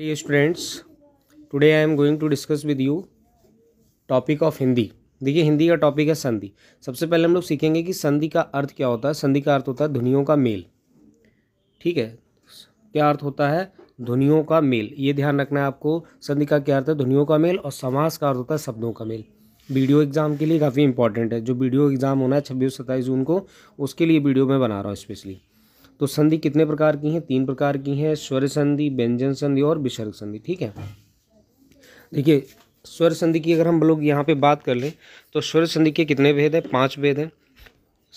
dear students today i am going to discuss with you topic of hindi देखिए हिंदी का topic है संधि सबसे पहले हम लोग सीखेंगे कि संधि का अर्थ क्या होता है संधि का अर्थ होता है ध्वनियों का मेल ठीक है क्या अर्थ होता है ध्वनियों का मेल ये ध्यान रखना है आपको संधि का क्या अर्थ है ध्वनियों का मेल और समास का अर्थ होता है शब्दों का मेल वीडियो एग्जाम के लिए काफ़ी इंपॉर्टेंट है जो वीडियो एग्जाम होना है छब्बीस सत्ताईस जून को उसके लिए वीडियो मैं बना रहा हूँ स्पेशली तो संधि कितने प्रकार की हैं तीन प्रकार की हैं स्वर संधि व्यंजन संधि और विसर्ग संधि ठीक है देखिए स्वर संधि की अगर हम लोग यहाँ पे बात कर लें तो स्वर संधि के कितने भेद हैं पांच भेद हैं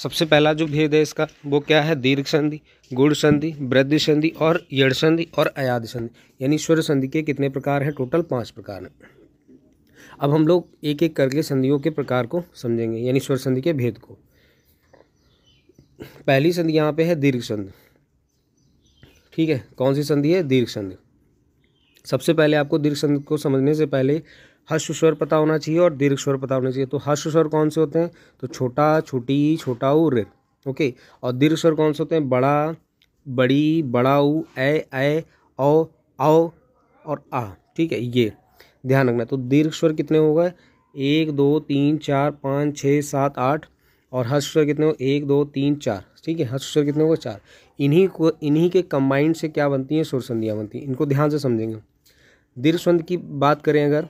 सबसे पहला जो भेद है इसका वो क्या है दीर्घ संधि गुड़ संधि वृद्धि संधि और यड़ संधि और अयाध संधि यानी स्वर संधि के कितने प्रकार हैं टोटल पाँच प्रकार हैं अब हम लोग एक एक करके संधियों के प्रकार को समझेंगे यानी स्वर संधि के भेद को पहली संधि यहाँ पे है दीर्घ संधि ठीक है कौन सी संधि है दीर्घ संधि सबसे पहले आपको दीर्घ संधि को समझने से पहले हर्ष स्वर पता होना चाहिए और दीर्घ स्वर पता होना चाहिए तो हर्ष स्वर कौन से होते हैं तो छोटा छोटी छोटा रे ओके और दीर्घ स्वर कौन से होते हैं बड़ा बड़ी बड़ा उ ए ऐ औ आओ और आ ठीक है ये ध्यान रखना तो दीर्घ स्वर कितने हो गए एक दो तीन चार पाँच छः सात आठ और हर्ष स्वर कितने हो एक दो तीन चार ठीक है हर्ष स्वर कितने हो चार इन्हीं को इन्हीं के कंबाइंड से क्या बनती हैं सुर संधियाँ बनती हैं इनको ध्यान से समझेंगे दीर्घ संध की बात करें अगर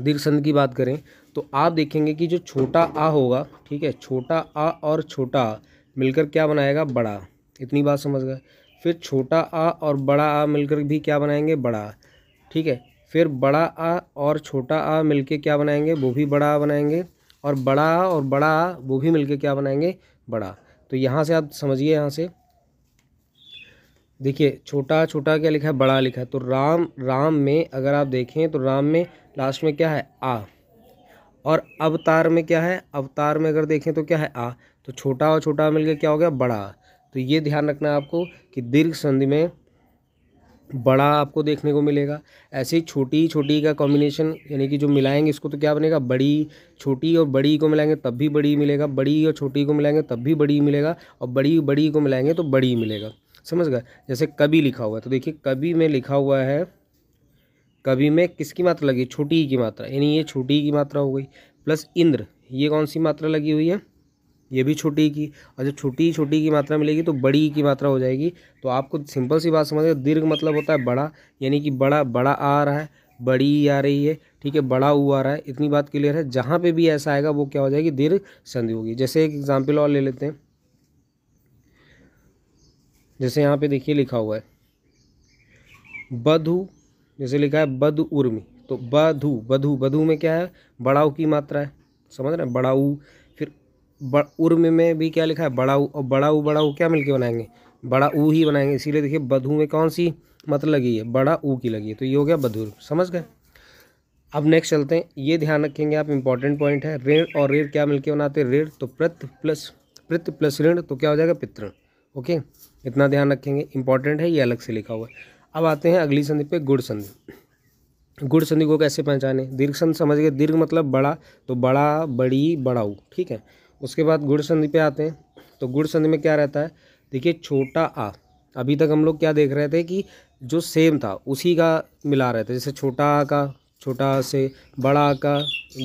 दीर्घ संध की बात करें तो आप देखेंगे कि जो छोटा आ होगा ठीक है छोटा आ और छोटा आ मिलकर क्या बनाएगा बड़ा इतनी बात समझ गए फिर छोटा आ और बड़ा आ मिलकर भी क्या बनाएंगे बड़ा ठीक है फिर बड़ा आ और छोटा आ मिलके क्या बनाएंगे वो भी बड़ा आ बनाएंगे और बड़ा और बड़ा वो भी मिलके क्या बनाएंगे बड़ा तो यहाँ से आप समझिए यहाँ से देखिए छोटा छोटा क्या लिखा है बड़ा लिखा है तो राम राम में अगर आप देखें तो राम में लास्ट में क्या है आ और अवतार में क्या है अवतार में अगर देखें तो क्या है आ तो छोटा और छोटा मिलकर क्या हो गया बड़ा तो ये ध्यान रखना है आपको कि दीर्घ संधि में बड़ा आपको देखने को मिलेगा ऐसे ही छोटी छोटी का कॉम्बिनेशन यानी कि जो मिलाएंगे इसको तो क्या बनेगा बड़ी छोटी और बड़ी को मिलाएंगे तब भी बड़ी मिलेगा बड़ी और छोटी को मिलाएंगे तब भी बड़ी मिलेगा और बड़ी बड़ी को मिलाएंगे तो बड़ी मिलेगा समझ गए जैसे कभी लिखा हुआ है तो देखिए कभी में लिखा हुआ है कभी में किसकी मात्रा लगी छोटी की मात्रा यानी ये छोटी की मात्रा हो गई प्लस इंद्र ये कौन सी मात्रा लगी हुई है ये भी छोटी की और जब छोटी छोटी की मात्रा मिलेगी तो बड़ी की मात्रा हो जाएगी तो आपको सिंपल सी बात समझ दीर्घ मतलब होता है बड़ा यानी कि बड़ा बड़ा आ रहा है बड़ी आ रही है ठीक है बड़ा हुआ आ रहा है इतनी बात क्लियर है जहाँ पे भी ऐसा आएगा वो क्या हो जाएगी दीर्घ संधि होगी जैसे एक एग्जाम्पल और ले लेते हैं जैसे यहाँ पे देखिए लिखा हुआ है बधु जैसे लिखा है बध उर्मी तो बधु बधु बधु में क्या है बड़ाऊ की मात्रा है समझ रहे हैं बड़ाऊ उर्म में भी क्या लिखा है बड़ा उ और बड़ा उ बड़ा उ क्या मिलके बनाएंगे बड़ा ऊ ही बनाएंगे इसीलिए देखिए बधू में कौन सी मत लगी है बड़ा ऊ की लगी है तो ये हो गया बधुर समझ गए अब नेक्स्ट चलते हैं ये ध्यान रखेंगे आप इंपॉर्टेंट पॉइंट है ऋण और ऋण क्या मिलके बनाते हैं ऋण तो प्रत प्लस प्रत प्लस ऋण तो क्या हो जाएगा पितृण ओके इतना ध्यान रखेंगे इंपॉर्टेंट है ये अलग से लिखा हुआ है अब आते हैं अगली संधि पे गुड़ संधि गुड़ संधि को कैसे पहचाने दीर्घ संधि समझ गए दीर्घ मतलब बड़ा तो बड़ा बड़ी बड़ाऊ ठीक है उसके बाद गुड़ संधि पे आते हैं तो गुड़ संधि में क्या रहता है देखिए छोटा आ अभी तक हम लोग क्या देख रहे थे कि जो सेम था उसी का मिला रहे थे जैसे छोटा आ का छोटा से बड़ा का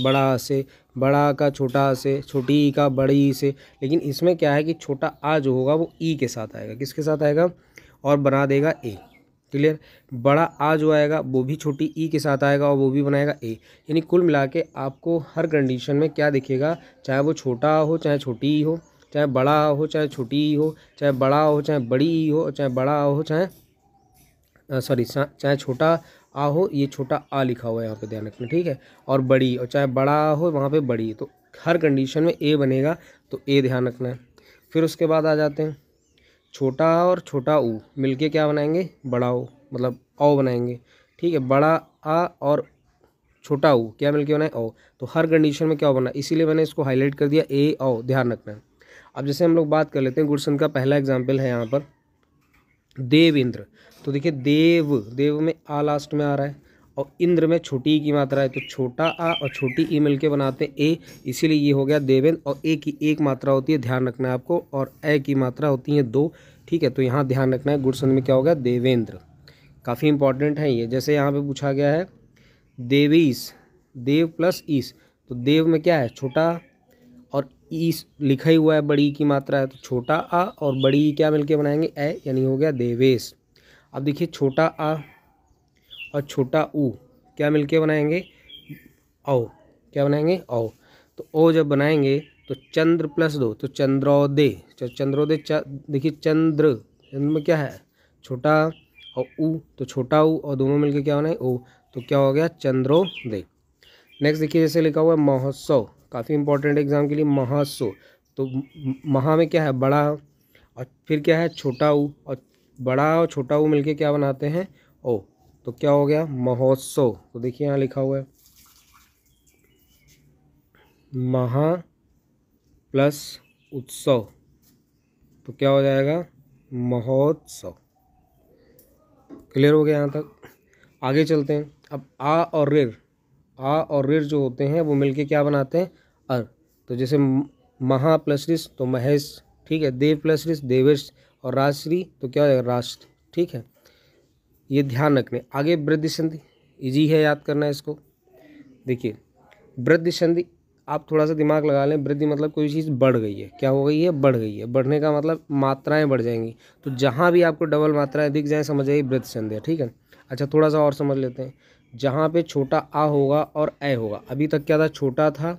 बड़ा से बड़ा का छोटा से छोटी का बड़ी से लेकिन इसमें क्या है कि छोटा आ जो होगा वो ई के साथ आएगा किसके साथ आएगा और बना देगा ए क्लियर बड़ा आ जो आएगा वो भी छोटी ई e के साथ आएगा और वो भी बनाएगा ए यानी कुल मिला के आपको हर कंडीशन में क्या दिखेगा चाहे वो छोटा हो चाहे छोटी ई हो चाहे बड़ा हो चाहे छोटी ई हो चाहे बड़ा हो चाहे बड़ी ई हो चाहे बड़ा हो चाहे सॉरी चाहे छोटा आ हो ये छोटा आ लिखा हुआ है यहाँ पे ध्यान रखना ठीक है और बड़ी और चाहे बड़ा हो वहाँ पे बड़ी तो हर कंडीशन में ए बनेगा तो ए ध्यान रखना है फिर उसके बाद आ जाते हैं छोटा आ और छोटा ऊ मिलके क्या बनाएंगे बड़ा ओ मतलब औ बनाएंगे ठीक है बड़ा आ और छोटा ऊ क्या मिलके बनाए ओ तो हर कंडीशन में क्या बना इसीलिए मैंने इसको हाईलाइट कर दिया ए औ ध्यान रखना अब जैसे हम लोग बात कर लेते हैं गुड़सन का पहला एग्जाम्पल है यहाँ पर देवेंद्र तो देखिए देव देव में आ लास्ट में आ रहा है और इंद्र में छोटी ई की मात्रा है तो छोटा आ और छोटी ई मिलके बनाते हैं ए इसीलिए ये हो गया देवेंद्र और ए की एक मात्रा होती है ध्यान रखना है आपको और ए की मात्रा होती है दो ठीक है तो यहाँ ध्यान रखना है गुड़संध में क्या हो गया देवेंद्र काफ़ी इंपॉर्टेंट है ये जैसे यहाँ पर पूछा गया है देवीस देव प्लस ईस तो देव में क्या है छोटा और ईस लिखा ही हुआ है बड़ी की मात्रा है तो छोटा आ और बड़ी क्या मिलके बनाएंगे ए यानी हो गया देवेश अब देखिए छोटा आ और छोटा ऊ क्या मिलके बनाएंगे औ क्या बनाएंगे औ तो ओ जब बनाएंगे तो चंद्र प्लस दो तो चंद्रोदय तो चंद्रोदय देखिए चंद्र चंद्र में क्या है छोटा और ऊ तो छोटा ऊ और दोनों मिलके क्या बनाए ओ तो क्या हो गया चंद्रोदय नेक्स्ट देखिए जैसे लिखा हुआ है महोत्सव काफ़ी इंपॉर्टेंट एग्जाम के लिए महोत्सव तो महा में क्या है बड़ा और फिर क्या है छोटा ऊ और बड़ा और छोटा ऊ मिलके क्या बनाते हैं ओ तो क्या हो गया महोत्सव तो देखिए यहाँ लिखा हुआ है महा प्लस उत्सव तो क्या हो जाएगा महोत्सव क्लियर हो गया यहाँ तक आगे चलते हैं अब आ और रिर आ और रिर जो होते हैं वो मिलके क्या बनाते हैं अर तो जैसे महा प्लस रिस तो महेश ठीक है देव प्लस रिस देवेश और राजश्री तो क्या हो जाएगा राष्ट्र ठीक है ये ध्यान रखने आगे वृद्धि संधि इजी है याद करना इसको देखिए वृद्धि संधि आप थोड़ा सा दिमाग लगा लें वृद्धि मतलब कोई चीज़ बढ़ गई है क्या हो गई है बढ़ गई है बढ़ने का मतलब मात्राएं बढ़ जाएंगी तो जहाँ भी आपको डबल मात्राएं दिख जाएँ समझ जाइए वृद्ध संधि है ठीक है अच्छा थोड़ा सा और समझ लेते हैं जहाँ पर छोटा आ होगा और ए होगा अभी तक क्या था छोटा था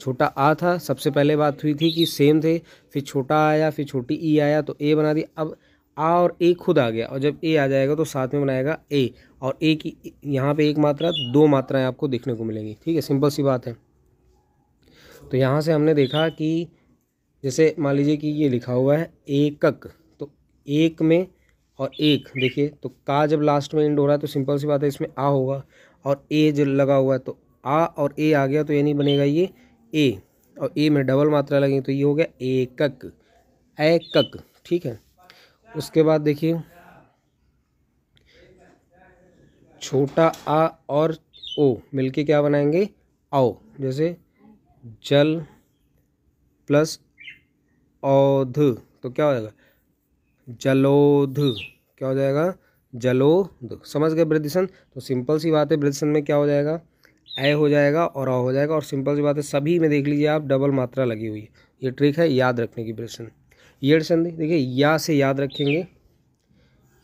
छोटा आ था सबसे पहले बात हुई थी कि सेम थे फिर छोटा आया फिर छोटी ई आया तो ए बना दी अब आ और ए खुद आ गया और जब ए आ जाएगा तो साथ में बनाएगा ए और ए की यहाँ पे एक मात्रा दो मात्राएं आपको देखने को मिलेंगी ठीक है सिंपल सी बात है तो यहाँ से हमने देखा कि जैसे मान लीजिए कि ये लिखा हुआ है एकक तो एक में और एक देखिए तो का जब लास्ट में एंड हो रहा है तो सिंपल सी बात है इसमें आ होगा और ए जब लगा हुआ है तो आ और ए आ गया तो ये नहीं बनेगा ये ए और ए में डबल मात्रा लगी तो ये हो गया एकक एकक ठीक है उसके बाद देखिए छोटा आ और ओ मिलके क्या बनाएंगे आओ जैसे जल प्लस औध तो क्या हो जाएगा जलोध क्या हो जाएगा जलोध समझ गए वृद्धिसन तो सिंपल सी बात है वृद्धिसन में क्या हो जाएगा ए हो जाएगा और अ हो जाएगा और सिंपल सी बात है सभी में देख लीजिए आप डबल मात्रा लगी हुई है ये ट्रिक है याद रखने की वृद्धिसन यड़ संधि देखिए या से याद रखेंगे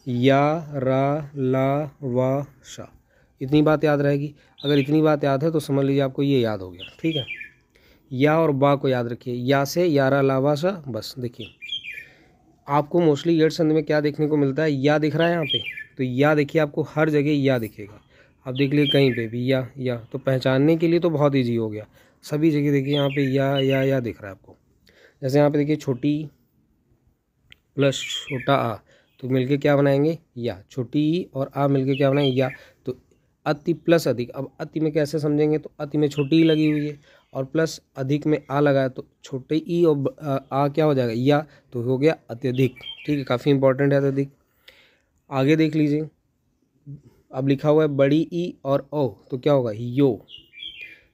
या रा ला वा शा इतनी बात याद रहेगी अगर इतनी बात याद है तो समझ लीजिए आपको ये याद हो गया ठीक है या और बा को याद रखिए या से यारा लावा सा बस देखिए आपको मोस्टली यड़ संधि में क्या देखने को मिलता है या दिख रहा है यहाँ पे तो या देखिए आपको हर जगह या दिखेगा आप देख लीजिए कहीं पे भी या या तो पहचानने के लिए तो बहुत ईजी हो गया सभी जगह देखिए यहाँ पे या या या दिख रहा है आपको जैसे यहाँ पे देखिए छोटी प्लस छोटा आ तो मिलके क्या बनाएंगे या छोटी ई और आ मिलके क्या बनाएंगे या तो अति प्लस अधिक अब अति में कैसे समझेंगे तो अति में छोटी ई लगी हुई है और प्लस अधिक में आ लगाया तो छोटे ई और आ क्या हो जाएगा या तो हो गया अत्यधिक ठीक है काफ़ी इंपॉर्टेंट है अत्यधिक आगे देख लीजिए अब लिखा हुआ है बड़ी ई और ओ तो क्या होगा यो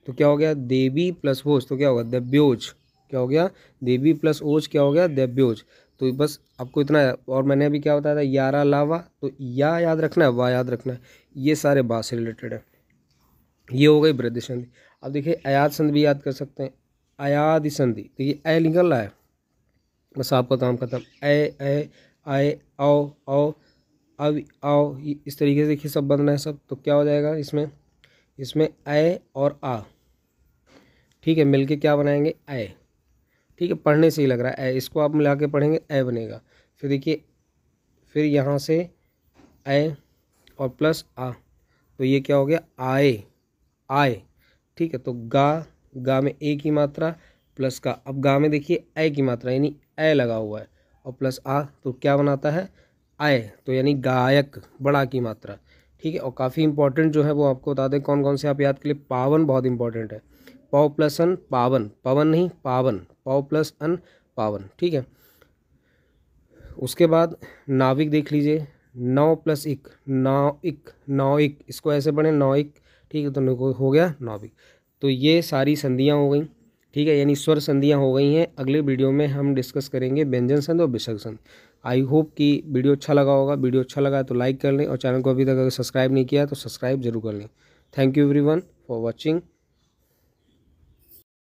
तो क्या हो गया देवी प्लस वोज तो क्या होगा दब्योज क्या हो गया देवी प्लस ओज क्या हो गया दब्योज तो बस आपको इतना है और मैंने अभी क्या बताया था यारा लावा तो या याद रखना है वाह याद रखना है ये सारे बात से रिलेटेड है ये हो गई वृद्धि संधि अब देखिए अयाद संधि भी याद कर सकते हैं अयाद संधि तो ये अ निकल रहा है बस आपका काम खत्म ए ए आए आओ आओ अब आओ इस तरीके से देखिए सब बन रहा है सब तो क्या हो जाएगा इसमें इसमें ए और आ ठीक है मिलके क्या बनाएंगे ए ठीक है पढ़ने से ही लग रहा है ए इसको आप मिला के पढ़ेंगे ए बनेगा फिर देखिए फिर यहाँ से ए और प्लस आ तो ये क्या हो गया आए आए ठीक है तो गा गा में ए की मात्रा प्लस का अब गा में देखिए ए की मात्रा यानी ए लगा हुआ है और प्लस आ तो क्या बनाता है आय तो यानी गायक बड़ा की मात्रा ठीक है और काफ़ी इंपॉर्टेंट जो है वो आपको बता दें कौन कौन से आप याद के लिए पावन बहुत इंपॉर्टेंट है पाव प्लस अन पावन पवन नहीं पावन पाव प्लस अन पावन ठीक है उसके बाद नाविक देख लीजिए नौ प्लस इक नौ इक नौ इक इसको ऐसे पढ़ें नौ इक ठीक है तो हो गया नाविक तो ये सारी संधियाँ हो गई ठीक है यानी स्वर संधियाँ हो गई हैं अगले वीडियो में हम डिस्कस करेंगे व्यंजन संध और विषक संध आई होप कि वीडियो अच्छा लगा होगा वीडियो अच्छा लगा तो लाइक कर लें और चैनल को अभी तक अगर सब्सक्राइब नहीं किया तो सब्सक्राइब जरूर कर लें thank you everyone for watching